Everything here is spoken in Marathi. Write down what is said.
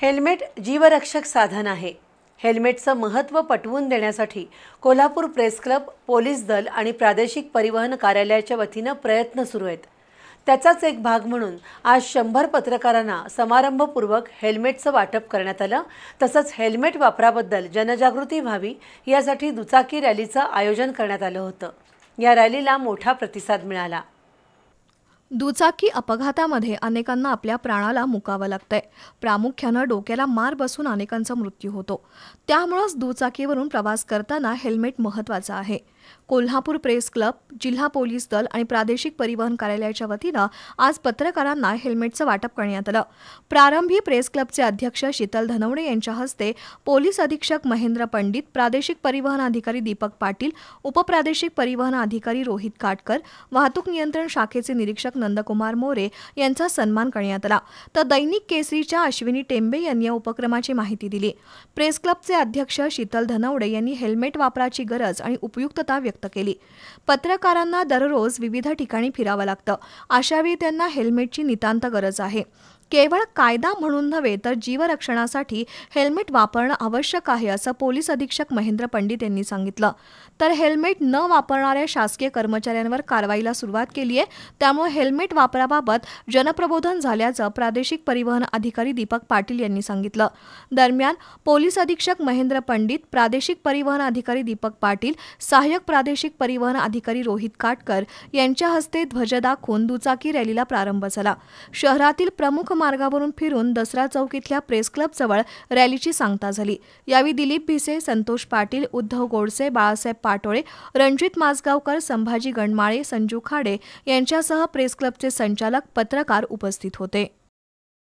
हेल्मेट जीवरक्षक साधन आहे हेल्मेटचं महत्त्व पटवून देण्यासाठी कोल्हापूर प्रेस क्लब पोलीस दल आणि प्रादेशिक परिवहन कार्यालयाच्या वतीनं प्रयत्न सुरू आहेत त्याचाच एक भाग म्हणून आज शंभर पत्रकारांना समारंभपूर्वक हेल्मेटचं वाटप करण्यात आलं तसंच हेल्मेट वापराबद्दल जनजागृती व्हावी यासाठी दुचाकी रॅलीचं आयोजन करण्यात आलं होतं या रॅलीला मोठा प्रतिसाद मिळाला दुचाकी अपघातामध्ये अनेकांना आपल्या प्राणाला मुकावं लागतंय प्रामुख्यानं डोक्याला मार बसून अनेकांचा मृत्यू होतो त्यामुळंच दुचाकीवरून प्रवास करताना हेल्मेट महत्त्वाचं आहे कोल्हापूर प्रेस क्लब जिल्हा पोलीस दल आणि प्रादेशिक परिवहन कार्यालयाच्या वतीनं आज पत्रकारांना हेल्मेटचं वाटप करण्यात आलं प्रारंभी प्रेस क्लबचे अध्यक्ष शीतल धनवडे यांच्या हस्ते पोलीस अधीक्षक महेंद्र पंडित प्रादेशिक परिवहन अधिकारी दीपक पाटील उपप्रादेशिक परिवहन अधिकारी रोहित काटकर वाहतूक नियंत्रण शाखेचे निरीक्षक नंदकुमार मोरे यांचा सन्मान करण्यात आला तर दैनिक केसरीच्या अश्विनी टेंबे यांनी या उपक्रमाची माहिती दिली प्रेस क्लबचे अध्यक्ष शीतल धनवडे यांनी हेल्मेट वापराची गरज आणि उपयुक्तता व्यक्त केली पत्रकारांना दररोज विविध ठिकाणी फिरावं लागतं अशावेळी त्यांना हेल्मेटची नितांत गरज आहे केवळ कायदा म्हणून नव्हे तर जीवरक्षणासाठी हेल्मेट वापरणं आवश्यक आहे असं पोलीस अधीक्षक महेंद्र पंडित यांनी सांगितलं तर हेल्मेट न वापरणाऱ्या शासकीय कर्मचाऱ्यांवर कारवाईला सुरुवात केली आहे त्यामुळे हेल्मेट वापराबाबत जनप्रबोधन झाल्याचं प्रादेशिक परिवहन अधिकारी दीपक पाटील यांनी सांगितलं दरम्यान पोलीस अधीक्षक महेंद्र पंडित प्रादेशिक परिवहन अधिकारी दीपक पाटील सहाय्यक प्रादेशिक परिवहन अधिकारी रोहित काटकर यांच्या हस्ते ध्वज दाखवून दुचाकी रॅलीला प्रारंभ झाला शहरातील प्रमुख मार्गावरून फिरून दसरा चौक इथल्या प्रेस क्लबजवळ रॅलीची सांगता झाली यावेळी दिलीप भिसे संतोष पाटील उद्धव गोडसे बाळासाहेब पाटोळे रणजित माजगावकर संभाजी गणमाळे संजू खाडे यांच्यासह प्रेस क्लबचे संचालक पत्रकार उपस्थित होते